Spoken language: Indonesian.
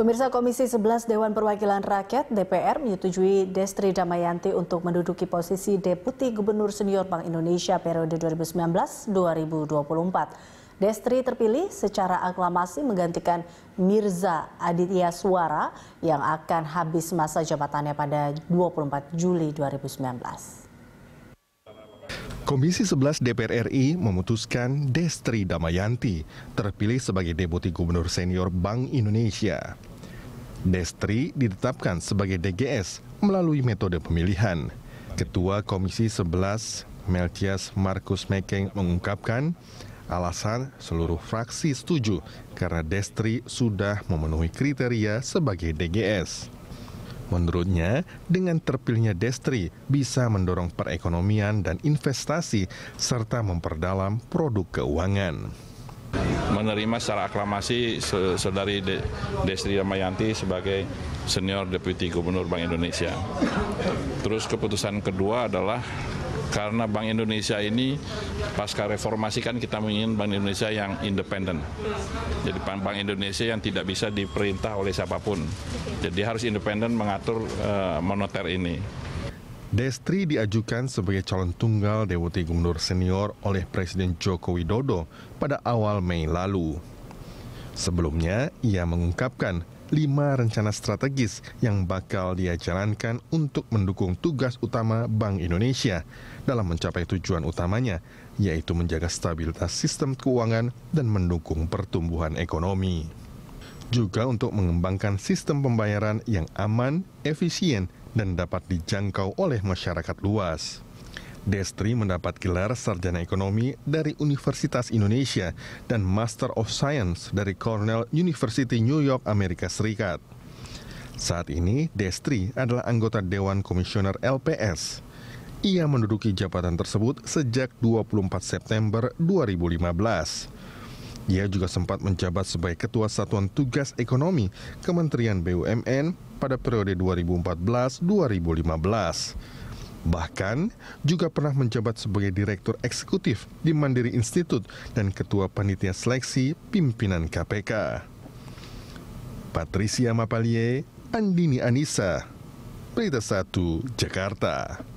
Pemirsa Komisi 11 Dewan Perwakilan Rakyat DPR menyetujui Destri Damayanti untuk menduduki posisi Deputi Gubernur Senior Bank Indonesia periode 2019-2024. Destri terpilih secara aklamasi menggantikan Mirza Aditya Suara yang akan habis masa jabatannya pada 24 Juli 2019. Komisi 11 DPR RI memutuskan Destri Damayanti terpilih sebagai Deputi Gubernur Senior Bank Indonesia. Destri ditetapkan sebagai DGS melalui metode pemilihan. Ketua Komisi 11 Melchias Markus Mekeng mengungkapkan alasan seluruh fraksi setuju karena Destri sudah memenuhi kriteria sebagai DGS. Menurutnya, dengan terpilihnya Destri bisa mendorong perekonomian dan investasi serta memperdalam produk keuangan menerima secara aklamasi saudari Desri Ramayanti sebagai senior deputi gubernur Bank Indonesia. Terus keputusan kedua adalah karena Bank Indonesia ini pasca reformasi kan kita ingin Bank Indonesia yang independen. Jadi Bank Indonesia yang tidak bisa diperintah oleh siapapun. Jadi harus independen mengatur uh, moneter ini. Destri diajukan sebagai calon tunggal Deputi Gubernur Senior oleh Presiden Joko Widodo pada awal Mei lalu. Sebelumnya, ia mengungkapkan lima rencana strategis yang bakal dia jalankan untuk mendukung tugas utama Bank Indonesia dalam mencapai tujuan utamanya, yaitu menjaga stabilitas sistem keuangan dan mendukung pertumbuhan ekonomi. Juga untuk mengembangkan sistem pembayaran yang aman, efisien, dan dapat dijangkau oleh masyarakat luas. Destri mendapat gelar sarjana ekonomi dari Universitas Indonesia dan Master of Science dari Cornell University New York, Amerika Serikat. Saat ini, Destri adalah anggota Dewan Komisioner LPS. Ia menduduki jabatan tersebut sejak 24 September 2015. Ia juga sempat menjabat sebagai Ketua Satuan Tugas Ekonomi Kementerian BUMN pada periode 2014-2015. Bahkan juga pernah menjabat sebagai Direktur Eksekutif di Mandiri Institute dan Ketua Panitia Seleksi Pimpinan KPK. Patricia Mapalie, Andini Anissa, Berita Satu, Jakarta.